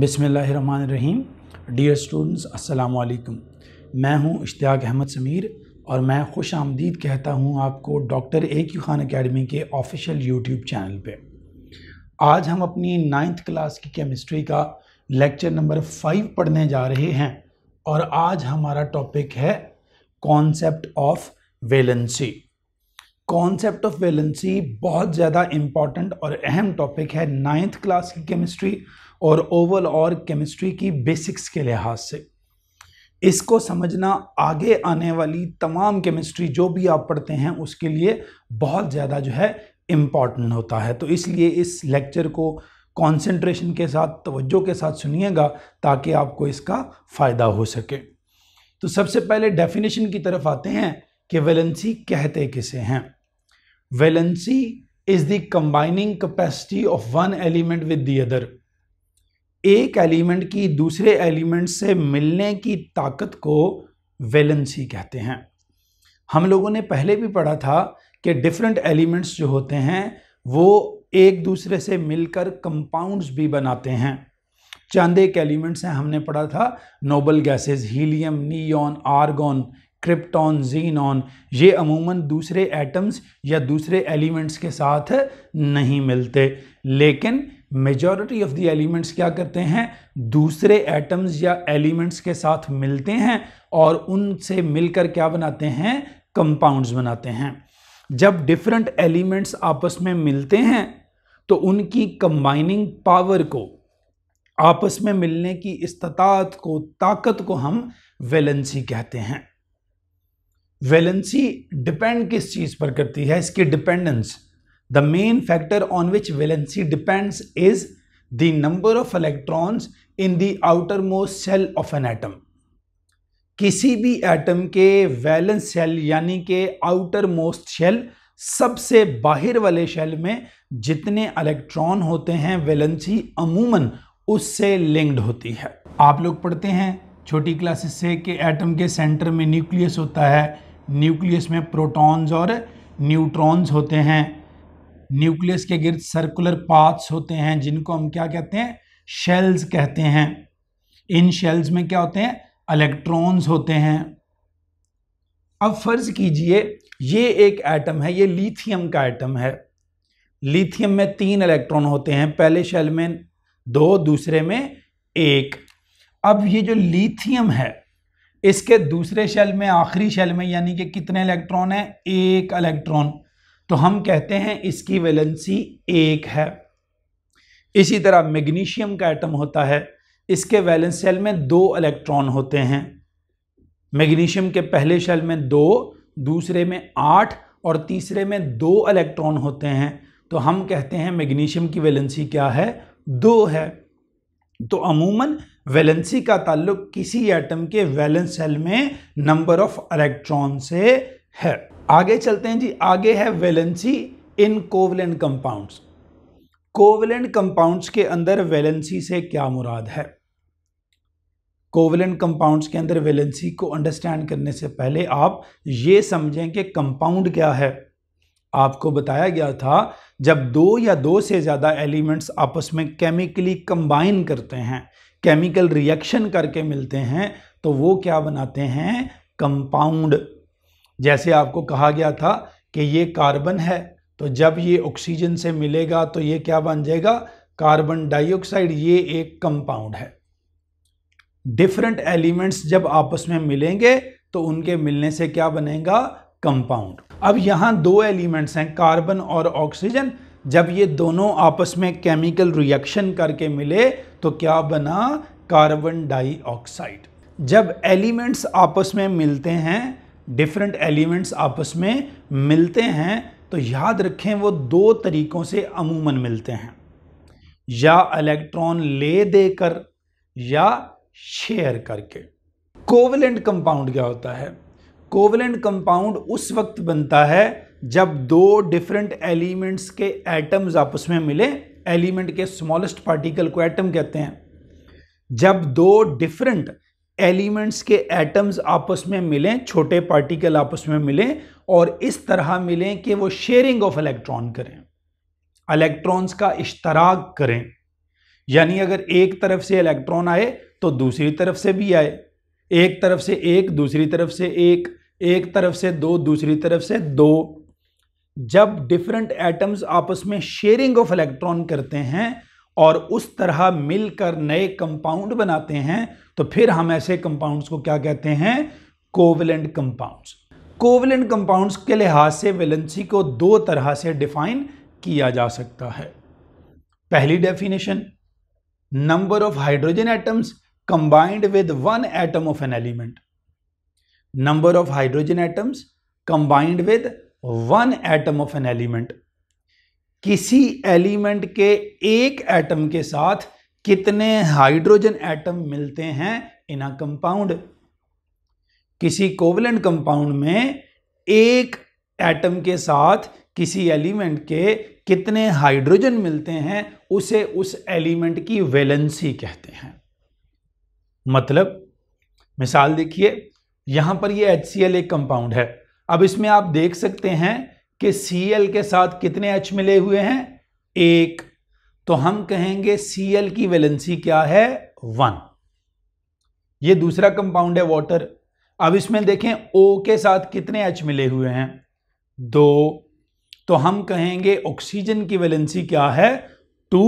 बिसमीम dear students अस्सलाम वालेकुम मैं हूं इश्तियाक अहमद समीर और मैं खुश आमदीद कहता हूं आपको doctor A Q Khan academy के ऑफिशियल यूट्यूब चैनल पे आज हम अपनी नाइन्थ क्लास की केमिस्ट्री का लेक्चर नंबर फाइव पढ़ने जा रहे हैं और आज हमारा टॉपिक है concept of valency concept of valency बहुत ज़्यादा इम्पॉर्टेंट और अहम टॉपिक है नाइन्थ क्लास की केमिस्ट्री और ओवल और केमिस्ट्री की बेसिक्स के लिहाज से इसको समझना आगे आने वाली तमाम केमिस्ट्री जो भी आप पढ़ते हैं उसके लिए बहुत ज़्यादा जो है इम्पॉर्टेंट होता है तो इसलिए इस लेक्चर को कंसंट्रेशन के साथ तवज्जो के साथ सुनिएगा ताकि आपको इसका फ़ायदा हो सके तो सबसे पहले डेफिनेशन की तरफ आते हैं कि वेलेंसी कहते किसे हैं valency is the combining capacity of one element with the other एक एलिमेंट की दूसरे एलिमेंट से मिलने की ताकत को वेलेंसी कहते हैं हम लोगों ने पहले भी पढ़ा था कि डिफरेंट एलिमेंट्स जो होते हैं वो एक दूसरे से मिलकर कंपाउंड्स भी बनाते हैं चंद एक एलिमेंट्स हैं हमने पढ़ा था noble gases helium neon argon krypton xenon ये अमूमन दूसरे एटम्स या दूसरे एलिमेंट्स के साथ नहीं मिलते लेकिन मेजॉरिटी ऑफ द एलिमेंट्स क्या करते हैं दूसरे एटम्स या एलिमेंट्स के साथ मिलते हैं और उनसे मिलकर क्या बनाते हैं कंपाउंड्स बनाते हैं जब डिफरेंट एलिमेंट्स आपस में मिलते हैं तो उनकी कंबाइनिंग पावर को आपस में मिलने की इस्तात को ताकत को हम वेलेंसी कहते हैं वेलेंसी डिपेंड किस चीज़ पर करती है इसकी dependence The main factor on which valency depends is the number of electrons in the outermost shell of an atom. किसी भी एटम के वैलेंस सेल यानी के आउटर मोस्ट शेल सबसे बाहर वाले शेल में जितने इलेक्ट्रॉन होते हैं वैलेंसी अमूमन उससे लिंक्ड होती है आप लोग पढ़ते हैं छोटी क्लासेस से कि एटम के सेंटर में न्यूक्लियस होता है न्यूक्लियस में प्रोटॉन्स और न्यूट्रॉन्स होते हैं न्यूक्लियस के गिर्द सर्कुलर पाथ्स होते हैं जिनको हम क्या कहते हैं शेल्स कहते हैं इन शेल्स में क्या होते हैं इलेक्ट्रॉन्स होते हैं अब फर्ज कीजिए ये एक एटम है ये लिथियम का एटम है लिथियम में तीन इलेक्ट्रॉन होते हैं पहले शेल में दो दूसरे में एक अब ये जो लिथियम है इसके दूसरे शेल में आखिरी शेल में यानी कि कितने इलेक्ट्रॉन हैं एक इलेक्ट्रॉन तो हम कहते हैं इसकी वैलेंसी एक है इसी तरह मैग्नीशियम का एटम होता है इसके वैलेंस शेल में दो इलेक्ट्रॉन होते हैं मैग्नीशियम के पहले शेल में दो दूसरे में आठ और तीसरे में दो इलेक्ट्रॉन होते हैं तो हम कहते हैं मैग्नीशियम की वैलेंसी क्या है दो है तो अमूमन वैलेंसी का ताल्लुक किसी एटम के वैलेंस सेल में नंबर ऑफ इलेक्ट्रॉन से है आगे चलते हैं जी आगे है valency in covalent compounds covalent compounds के अंदर वैलेंसी से क्या मुराद है कोवलेंट कंपाउंड्स के अंदर वैलेंसी को अंडरस्टैंड करने से पहले आप ये समझें कि कंपाउंड क्या है आपको बताया गया था जब दो या दो से ज़्यादा एलिमेंट्स आपस में केमिकली कंबाइन करते हैं केमिकल रिएक्शन करके मिलते हैं तो वो क्या बनाते हैं कंपाउंड जैसे आपको कहा गया था कि ये कार्बन है तो जब ये ऑक्सीजन से मिलेगा तो ये क्या बन जाएगा कार्बन डाइऑक्साइड ये एक कंपाउंड है डिफरेंट एलिमेंट्स जब आपस में मिलेंगे तो उनके मिलने से क्या बनेगा कंपाउंड अब यहां दो एलिमेंट्स हैं कार्बन और ऑक्सीजन जब ये दोनों आपस में केमिकल रिएक्शन करके मिले तो क्या बना कार्बन डाइऑक्साइड जब एलिमेंट्स आपस में मिलते हैं डिफरेंट एलिमेंट्स आपस में मिलते हैं तो याद रखें वो दो तरीक़ों से अमूमन मिलते हैं या इलेक्ट्रॉन ले देकर या शेयर करके कोवलेंट कंपाउंड क्या होता है कोवलेंट कंपाउंड उस वक्त बनता है जब दो डिफरेंट एलिमेंट्स के एटम्स आपस में मिले एलिमेंट के स्मॉलेस्ट पार्टिकल को एटम कहते हैं जब दो डिफरेंट एलिमेंट्स के एटम्स आपस में मिलें छोटे पार्टिकल आपस में मिलें और इस तरह मिलें कि वो शेयरिंग ऑफ इलेक्ट्रॉन करें इलेक्ट्रॉन्स का इश्तराक करें यानी अगर एक तरफ से इलेक्ट्रॉन आए तो दूसरी तरफ से भी आए एक तरफ से एक दूसरी तरफ से एक एक तरफ से दो दूसरी तरफ से दो जब डिफरेंट एटम्स आपस में शेयरिंग ऑफ इलेक्ट्रॉन करते हैं और उस तरह मिलकर नए कंपाउंड बनाते हैं तो फिर हम ऐसे कंपाउंड्स को क्या कहते हैं कोवलेंट कंपाउंड्स कोवलेंट कंपाउंड्स के लिहाज से वेलेंसी को दो तरह से डिफाइन किया जा सकता है पहली definition number of hydrogen atoms combined with one atom of an element number of hydrogen atoms combined with one atom of an element किसी एलिमेंट के एक एटम के साथ कितने हाइड्रोजन एटम मिलते हैं इन अ कंपाउंड किसी कोवलेंट कंपाउंड में एक एटम के साथ किसी एलिमेंट के कितने हाइड्रोजन मिलते हैं उसे उस एलिमेंट की वैलेंसी कहते हैं मतलब मिसाल देखिए यहां पर ये एच एक कंपाउंड है अब इसमें आप देख सकते हैं कि Cl के साथ कितने एच मिले हुए हैं एक तो हम कहेंगे एल की वैलेंसी क्या है वन ये दूसरा कंपाउंड है वाटर अब इसमें देखें ओ के साथ कितने एच मिले हुए हैं दो तो हम कहेंगे ऑक्सीजन की वैलेंसी क्या है two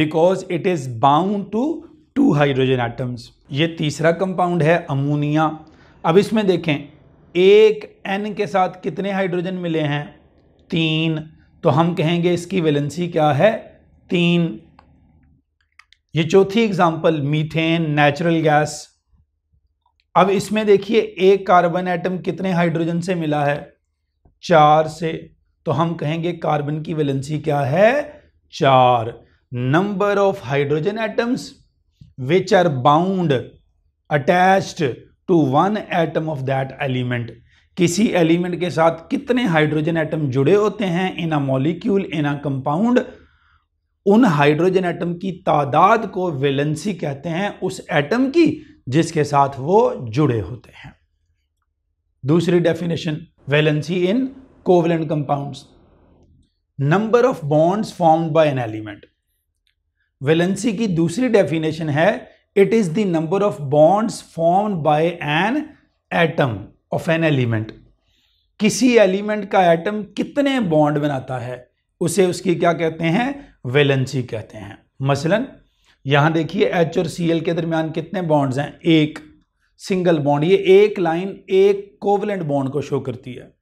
because it is bound to two hydrogen atoms ये तीसरा कंपाउंड है अमोनिया अब इसमें देखें एक एन के साथ कितने हाइड्रोजन मिले हैं तीन तो हम कहेंगे इसकी वैलेंसी क्या है तीन ये चौथी एग्जांपल मीथेन नेचुरल गैस अब इसमें देखिए एक कार्बन एटम कितने हाइड्रोजन से मिला है चार से तो हम कहेंगे कार्बन की वैलेंसी क्या है चार number of hydrogen atoms which are bound attached to one atom of that element किसी एलिमेंट के साथ कितने हाइड्रोजन एटम जुड़े होते हैं in a molecule in a compound उन हाइड्रोजन एटम की तादाद को वेलेंसी कहते हैं उस एटम की जिसके साथ वो जुड़े होते हैं दूसरी definition valency in covalent compounds number of bonds formed by an element valency की दूसरी डेफिनेशन है it is the number of bonds formed by an atom of an element किसी एलिमेंट का एटम कितने बॉन्ड बनाता है उसे उसकी क्या कहते हैं वेलेंसी कहते हैं मसलन यहाँ देखिए एच और सी एल के दरमियान कितने बॉन्ड्स हैं एक सिंगल बॉन्ड ये एक लाइन एक कोवलेंट बॉन्ड को शो करती है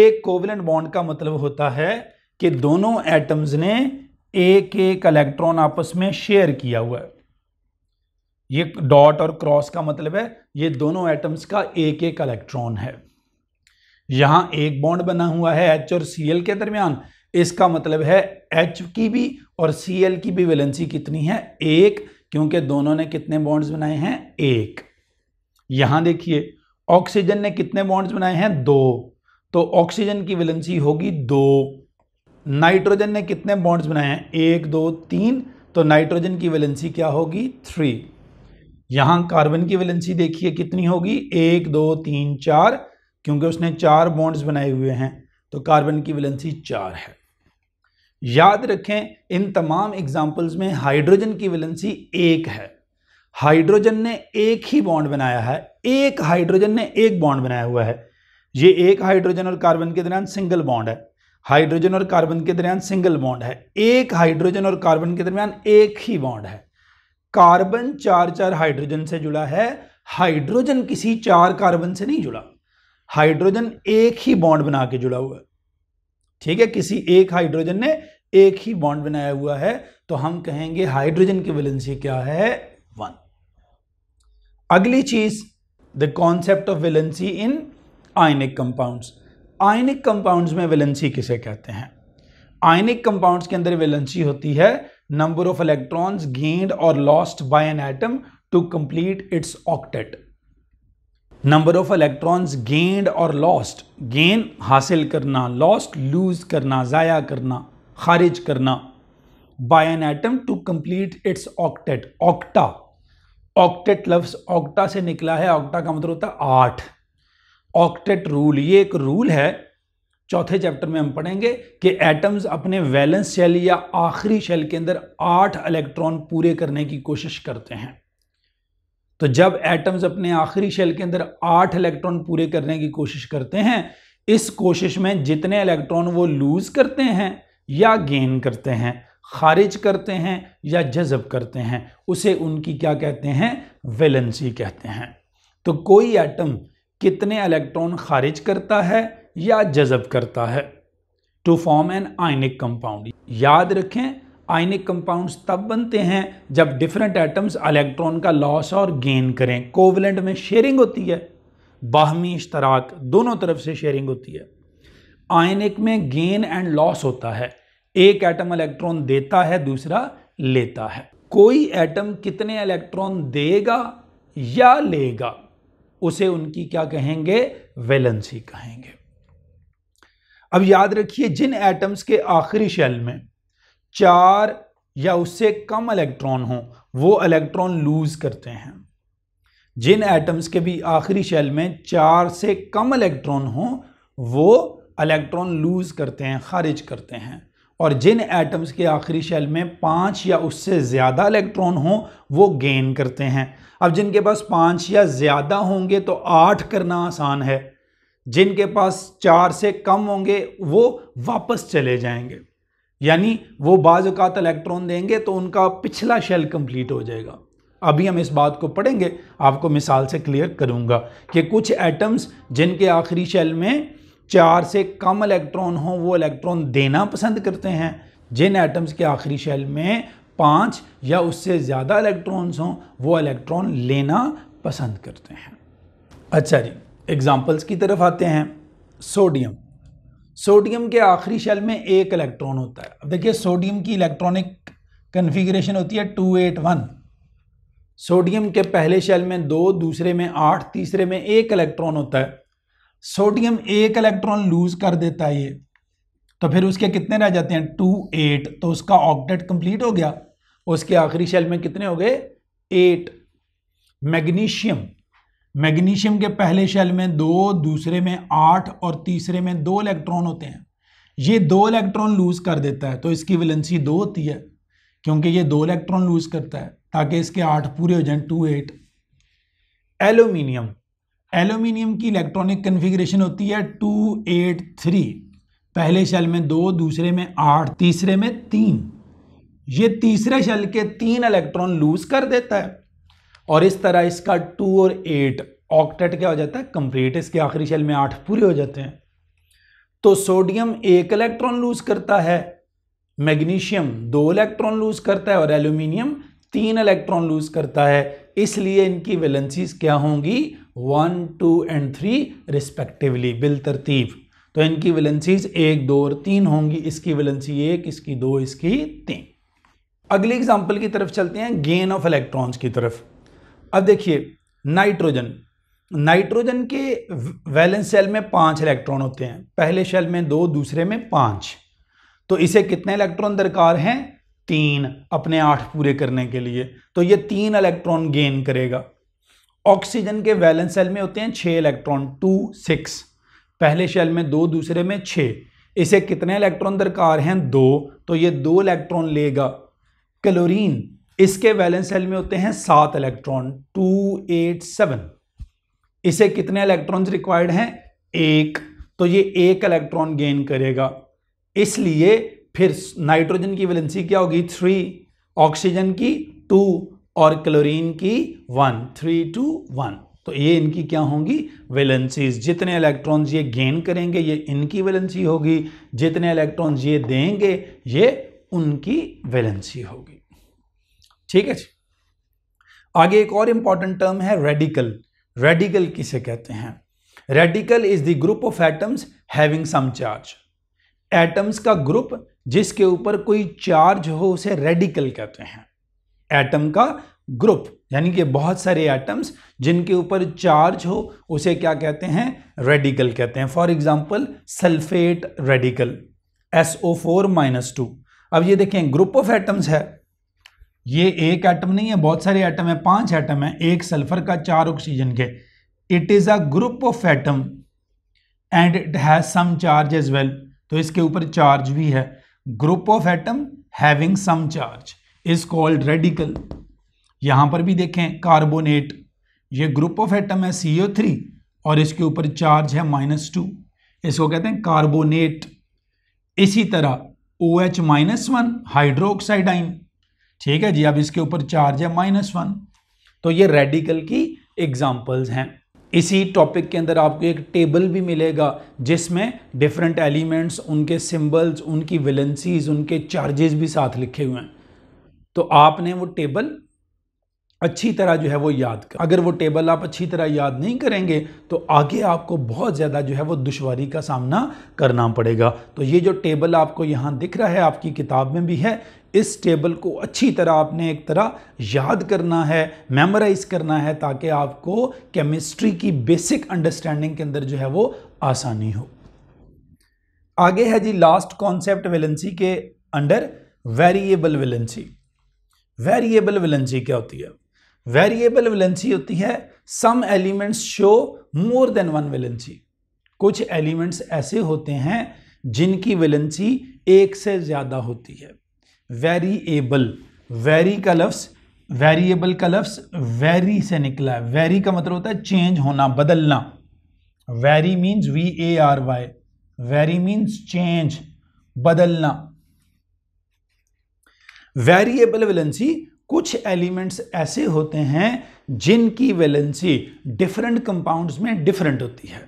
एक कोवलेंट बॉन्ड का मतलब होता है कि दोनों एटम्स ने एक एक इलेक्ट्रॉन आपस में शेयर किया हुआ है ये डॉट और क्रॉस का मतलब है ये दोनों एटम्स का एक एक इलेक्ट्रॉन है यहां एक बॉन्ड बना हुआ है एच और सी एल के दरमियान इसका मतलब है एच की भी और सी एल की भी वैलेंसी कितनी है एक क्योंकि दोनों ने कितने बॉन्ड्स बनाए हैं एक यहां देखिए ऑक्सीजन ने कितने बॉन्ड्स बनाए हैं दो तो ऑक्सीजन की वैलेंसी होगी दो नाइट्रोजन ने कितने बॉन्ड्स बनाए हैं एक दो तीन तो नाइट्रोजन की वैलेंसी क्या होगी थ्री यहां कार्बन की वैलेंसी देखिए कितनी होगी एक दो तीन चार क्योंकि उसने चार बॉन्ड्स बनाए हुए हैं तो कार्बन की वैलेंसी चार है याद रखें इन तमाम एग्जाम्पल्स में हाइड्रोजन की वैलेंसी एक है हाइड्रोजन ने एक ही बॉन्ड बनाया है एक हाइड्रोजन ने एक बॉन्ड बनाया हुआ है ये एक हाइड्रोजन और कार्बन के दरमियान सिंगल बॉन्ड है हाइड्रोजन और कार्बन के दरमियान सिंगल बॉन्ड है एक हाइड्रोजन और कार्बन के दरमियान एक ही बॉन्ड है कार्बन चार चार हाइड्रोजन से जुड़ा है हाइड्रोजन किसी चार कार्बन से नहीं जुड़ा हाइड्रोजन एक ही बॉन्ड बना के जुड़ा हुआ है ठीक है किसी एक हाइड्रोजन ने एक ही बॉन्ड बनाया हुआ है तो हम कहेंगे हाइड्रोजन की वैलेंसी क्या है वन अगली चीज the concept of valency in ionic compounds ionic compounds में वैलेंसी किसे कहते हैं आयनिक कंपाउंड्स के अंदर वैलेंसी होती है नंबर ऑफ इलेक्ट्रॉन्स गेंड और lost by an atom to complete its octet number of electrons gained और लॉस्ट गेन हासिल करना लॉस्ट लूज करना ज़ाया करना खारिज करना by an atom to complete its octet octa octet लफ्स ऑक्टा से निकला है ऑक्टा का मतलब होता है आठ ऑक्टेट रूल ये एक रूल है चौथे चैप्टर में हम पढ़ेंगे कि एटम्स अपने वैलेंस शेल या आखिरी शेल के अंदर आठ इलेक्ट्रॉन पूरे करने की कोशिश करते हैं तो जब एटम्स अपने आखिरी शेल के अंदर आठ इलेक्ट्रॉन पूरे करने की कोशिश करते हैं इस कोशिश में जितने इलेक्ट्रॉन वो लूज करते हैं या गेन करते हैं खारिज करते हैं या जज़ब करते हैं उसे उनकी क्या कहते हैं वेलेंसी कहते हैं तो कोई एटम कितने इलेक्ट्रॉन खारिज करता है या जजब करता है to form an ionic compound याद रखें आयनिक कंपाउंड्स तब बनते हैं जब डिफरेंट एटम्स इलेक्ट्रॉन का लॉस और गेन करें कोवलेंट में शेयरिंग होती है बाहमी इश्तराक दोनों तरफ से शेयरिंग होती है आयनिक में गेन एंड लॉस होता है एक एटम इलेक्ट्रॉन देता है दूसरा लेता है कोई एटम कितने इलेक्ट्रॉन देगा या लेगा उसे उनकी क्या कहेंगे वेलेंसी कहेंगे अब याद रखिए जिन एटम्स के आखिरी शेल में चार या उससे कम इलेक्ट्रॉन हो वो इलेक्ट्रॉन लूज करते हैं जिन एटम्स के भी आखिरी शेल में चार से कम इलेक्ट्रॉन हों वो इलेक्ट्रॉन लूज करते हैं खारिज करते हैं और जिन एटम्स के आखिरी शेल में पाँच या उससे ज़्यादा इलेक्ट्रॉन हों वो गेन करते हैं अब जिनके पास पाँच या ज़्यादा होंगे तो आठ करना आसान है जिनके पास चार से कम होंगे वो वापस चले जाएंगे यानी वो बाज़ात इलेक्ट्रॉन देंगे तो उनका पिछला शेल कंप्लीट हो जाएगा अभी हम इस बात को पढ़ेंगे आपको मिसाल से क्लियर करूंगा कि कुछ एटम्स जिनके आखिरी शेल में चार से कम इलेक्ट्रॉन हों वो इलेक्ट्रॉन देना पसंद करते हैं जिन एटम्स के आखिरी शेल में पाँच या उससे ज़्यादा इलेक्ट्रॉन्स हों वो इलेक्ट्रॉन लेना पसंद करते हैं अच्छा जी एग्ज़ाम्पल्स की तरफ आते हैं सोडियम सोडियम के आखिरी शेल में एक इलेक्ट्रॉन होता है अब देखिए सोडियम की इलेक्ट्रॉनिक कन्फिग्रेशन होती है टू एट वन सोडियम के पहले शेल में दो दूसरे में आठ तीसरे में एक इलेक्ट्रॉन होता है सोडियम एक इलेक्ट्रॉन लूज कर देता है ये तो फिर उसके कितने रह जाते हैं टू एट तो उसका ऑक्टेट कंप्लीट हो गया उसके आखिरी शेल में कितने हो गए एट मैग्नीशियम मैग्नीशियम के पहले शेल में दो दूसरे में आठ और तीसरे में दो इलेक्ट्रॉन होते हैं ये दो इलेक्ट्रॉन लूज कर देता है तो इसकी विलेंसी दो होती है क्योंकि ये दो इलेक्ट्रॉन लूज करता है ताकि इसके आठ पूरे हो जाए टू एट एल्यूमिनियम एल्यूमिनियम की इलेक्ट्रॉनिक कन्फिग्रेशन होती है टू एट थ्री पहले शेल में दो दूसरे में आठ तीसरे में तीन ये तीसरे शेल के तीन इलेक्ट्रॉन लूज कर देता है और इस तरह इसका टू और एट ऑक्टेट क्या हो जाता है कंप्लीट इसके आखिरी शेल में आठ पूरे हो जाते हैं तो सोडियम एक इलेक्ट्रॉन लूज करता है मैग्नीशियम दो इलेक्ट्रॉन लूज करता है और एल्यूमिनियम तीन इलेक्ट्रॉन लूज करता है इसलिए इनकी वैलेंसीज क्या होंगी one two and three respectively बिल तरतीब तो इनकी वैलेंसीज एक दो और तीन होंगी इसकी वैलेंसी एक इसकी दो इसकी तीन अगली एग्जाम्पल की तरफ चलते हैं गेन ऑफ इलेक्ट्रॉन्स की तरफ अब देखिए नाइट्रोजन नाइट्रोजन के वैलेंस शेल में पांच इलेक्ट्रॉन होते हैं पहले शेल में दो दूसरे में पांच तो इसे कितने इलेक्ट्रॉन दरकार हैं तीन अपने आठ पूरे करने के लिए तो ये तीन इलेक्ट्रॉन गेन करेगा ऑक्सीजन के वैलेंस शेल में होते हैं छः इलेक्ट्रॉन टू सिक्स पहले शेल में दो दूसरे में छः इसे कितने इलेक्ट्रॉन दरकार हैं दो तो ये दो इलेक्ट्रॉन लेगा क्लोरीन इसके वैलेंस सेल में होते हैं सात इलेक्ट्रॉन टू एट सेवन इसे कितने इलेक्ट्रॉन्स रिक्वायर्ड हैं एक तो ये एक इलेक्ट्रॉन गेन करेगा इसलिए फिर नाइट्रोजन की वैलेंसी क्या होगी थ्री ऑक्सीजन की टू और क्लोरीन की वन थ्री टू वन तो ये इनकी क्या होंगी वैलेंसीज जितने इलेक्ट्रॉन्स ये गेन करेंगे ये इनकी वैलेंसी होगी जितने इलेक्ट्रॉन्स ये देंगे ये उनकी वैलेंसी होगी ठीक है जी आगे एक और इंपॉर्टेंट टर्म है रेडिकल रेडिकल किसे कहते हैं radical is the group of atoms having some charge atoms का ग्रुप जिसके ऊपर कोई चार्ज हो उसे रेडिकल कहते हैं एटम का ग्रुप यानी कि बहुत सारे एटम्स जिनके ऊपर चार्ज हो उसे क्या कहते हैं रेडिकल कहते हैं for example sulphate radical S O four minus two अब ये देखें ग्रुप ऑफ एटम्स है ये एक एटम नहीं है बहुत सारे एटम है पांच एटम है एक सल्फर का चार ऑक्सीजन के it is a group of atom and it has some charge as well तो इसके ऊपर चार्ज भी है group of atom having some charge is called radical यहां पर भी देखें कार्बोनेट ये ग्रुप ऑफ एटम है सी थ्री और इसके ऊपर चार्ज है माइनस टू इसको कहते हैं कार्बोनेट इसी तरह O H minus one yne ठीक है जी अब इसके ऊपर चार्ज है माइनस वन तो ये रेडिकल की एग्जाम्पल्स हैं इसी टॉपिक के अंदर आपको एक टेबल भी मिलेगा जिसमें डिफरेंट एलिमेंट्स उनके सिंबल्स उनकी विलेंसीज उनके चार्जेस भी साथ लिखे हुए हैं तो आपने वो टेबल अच्छी तरह जो है वो याद कर अगर वो टेबल आप अच्छी तरह याद नहीं करेंगे तो आगे आपको बहुत ज़्यादा जो है वो दुशारी का सामना करना पड़ेगा तो ये जो टेबल आपको यहाँ दिख रहा है आपकी किताब में भी है इस टेबल को अच्छी तरह आपने एक तरह याद करना है मेमोराइज करना है ताकि आपको केमिस्ट्री की बेसिक अंडरस्टैंडिंग के अंदर जो है वो आसानी हो आगे है जी लास्ट कॉन्सेप्ट वेलेंसी के under variable valency variable valency क्या होती है वेरिएबल वेलेंसी होती है some elements show more than one valency कुछ एलिमेंट्स ऐसे होते हैं जिनकी वेलेंसी एक से ज़्यादा होती है वेरिएबल वेरी का लफ्स वेरिएबल का लफ्स वेरी से निकला है वेरी का मतलब होता है चेंज होना बदलना vary means V A R Y vary means change बदलना वेरिएबल वेलेंसी कुछ एलिमेंट्स ऐसे होते हैं जिनकी वैलेंसी डिफरेंट कंपाउंड्स में डिफरेंट होती है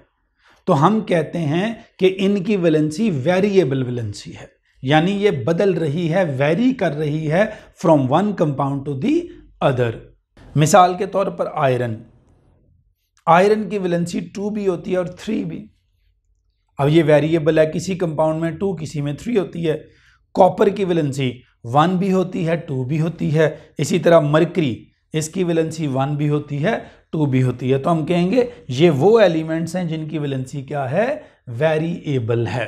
तो हम कहते हैं कि इनकी वैलेंसी वेरिएबल वैलेंसी है यानी ये बदल रही है वेरी कर रही है from one compound to the other मिसाल के तौर पर आयरन आयरन की वैलेंसी टू भी होती है और थ्री भी अब ये वेरिएबल है किसी कंपाउंड में टू किसी में थ्री होती है कॉपर की वैलेंसी वन भी होती है टू भी होती है इसी तरह मरकरी इसकी वैलेंसी वन भी होती है टू भी होती है तो हम कहेंगे ये वो एलिमेंट्स हैं जिनकी वैलेंसी क्या है वेरी एबल है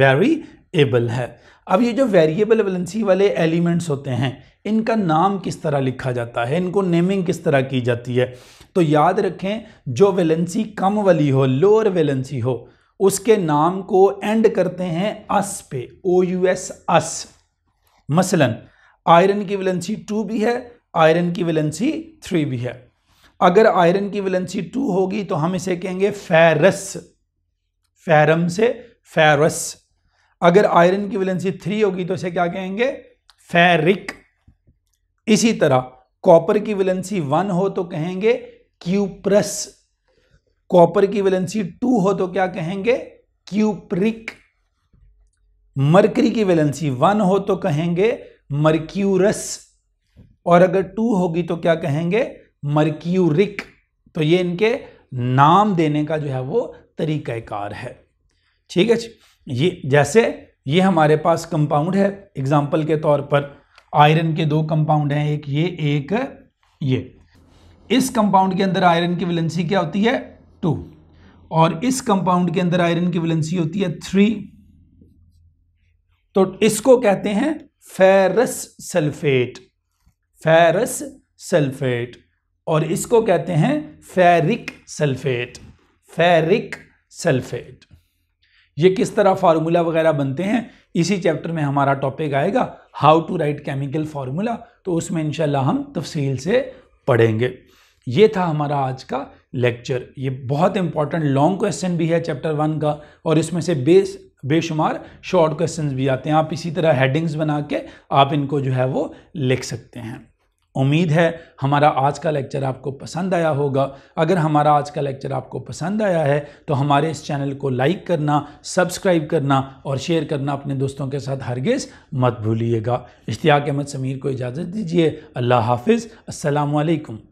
वेरी एबल है अब ये जो वेरिएबल वैलेंसी वाले एलिमेंट्स होते हैं इनका नाम किस तरह लिखा जाता है इनको नेमिंग किस तरह की जाती है तो याद रखें जो वैलेंसी कम वाली हो लोअर वैलेंसी हो उसके नाम को एंड करते हैं अस पे ओ यू एस अस मसलन आयरन की वैलेंसी टू भी है आयरन की वैलेंसी थ्री भी है अगर आयरन की वैलेंसी टू होगी तो हम इसे कहेंगे फेरस फेरम से फेरस अगर आयरन की वैलेंसी थ्री होगी तो इसे क्या कहेंगे फेरिक इसी तरह कॉपर की वैलेंसी वन हो तो कहेंगे क्यूप्रस कॉपर की वैलेंसी टू हो तो क्या कहेंगे क्यूप्रिक मरकरी की वैलेंसी वन हो तो कहेंगे मर्क्यूरस और अगर टू होगी तो क्या कहेंगे मर्क्यूरिक तो ये इनके नाम देने का जो है वो तरीक़ाकार है ठीक है ये जैसे ये हमारे पास कंपाउंड है एग्जाम्पल के तौर पर आयरन के दो कंपाउंड हैं एक ये एक ये इस कंपाउंड के अंदर आयरन की वैलेंसी क्या होती है टू और इस कंपाउंड के अंदर आयरन की वैलेंसी होती है थ्री तो इसको कहते हैं फेरस सल्फेट फेरस सल्फेट और इसको कहते हैं फेरिक सल्फेट फेरिक सल्फेट ये किस तरह फार्मूला वगैरह बनते हैं इसी चैप्टर में हमारा टॉपिक आएगा how to write chemical formula तो उसमें इंशाल्लाह हम तफसील से पढ़ेंगे ये था हमारा आज का लेक्चर ये बहुत इंपॉर्टेंट लॉन्ग क्वेश्चन भी है चैप्टर वन का और इसमें से बेस बेशुमार शॉर्ट क्वेश्चन भी आते हैं आप इसी तरह हेडिंग्स बना के आप इनको जो है वो लिख सकते हैं उम्मीद है हमारा आज का लेक्चर आपको पसंद आया होगा अगर हमारा आज का लेक्चर आपको पसंद आया है तो हमारे इस चैनल को लाइक करना सब्सक्राइब करना और शेयर करना अपने दोस्तों के साथ हरगिज़ मत भूलिएगा इश्तियाक अहमद समीर को इजाज़त दीजिए अल्लाह हाफिज़ असलकम